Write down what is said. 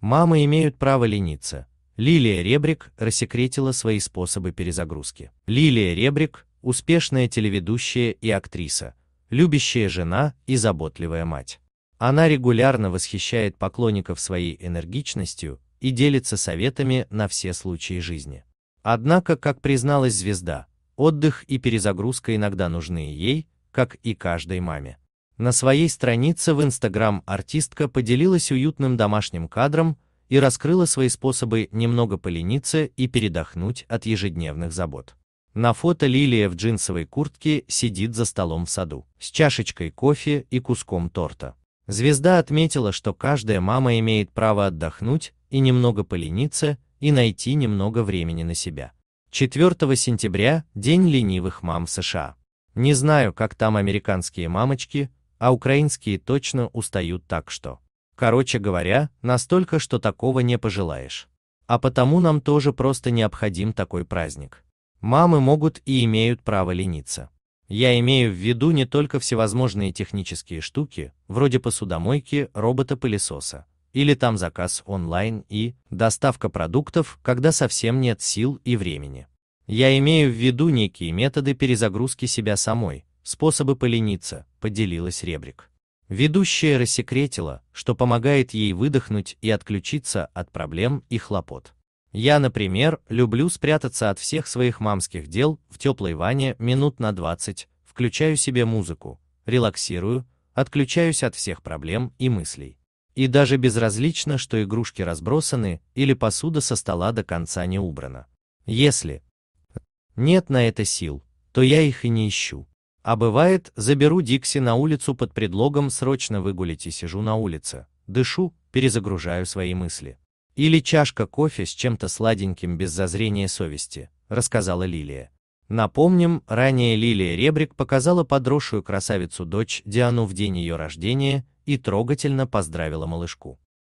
Мамы имеют право лениться. Лилия Ребрик рассекретила свои способы перезагрузки. Лилия Ребрик – успешная телеведущая и актриса, любящая жена и заботливая мать. Она регулярно восхищает поклонников своей энергичностью и делится советами на все случаи жизни. Однако, как призналась звезда, отдых и перезагрузка иногда нужны ей, как и каждой маме. На своей странице в Instagram артистка поделилась уютным домашним кадром и раскрыла свои способы немного полениться и передохнуть от ежедневных забот. На фото Лилия в джинсовой куртке сидит за столом в саду, с чашечкой кофе и куском торта. Звезда отметила, что каждая мама имеет право отдохнуть и немного полениться, и найти немного времени на себя. 4 сентября – День ленивых мам в США. Не знаю, как там американские мамочки, а украинские точно устают так что. Короче говоря, настолько, что такого не пожелаешь. А потому нам тоже просто необходим такой праздник. Мамы могут и имеют право лениться. Я имею в виду не только всевозможные технические штуки, вроде посудомойки, робота-пылесоса, или там заказ онлайн и доставка продуктов, когда совсем нет сил и времени. Я имею в виду некие методы перезагрузки себя самой, способы полениться, поделилась Ребрик. Ведущая рассекретила, что помогает ей выдохнуть и отключиться от проблем и хлопот. Я, например, люблю спрятаться от всех своих мамских дел в теплой ванне минут на 20, включаю себе музыку, релаксирую, отключаюсь от всех проблем и мыслей. И даже безразлично, что игрушки разбросаны или посуда со стола до конца не убрана. Если нет на это сил, то я их и не ищу. А бывает, заберу Дикси на улицу под предлогом срочно выгулить и сижу на улице, дышу, перезагружаю свои мысли. Или чашка кофе с чем-то сладеньким без зазрения совести, рассказала Лилия. Напомним, ранее Лилия Ребрик показала подросшую красавицу дочь Диану в день ее рождения и трогательно поздравила малышку.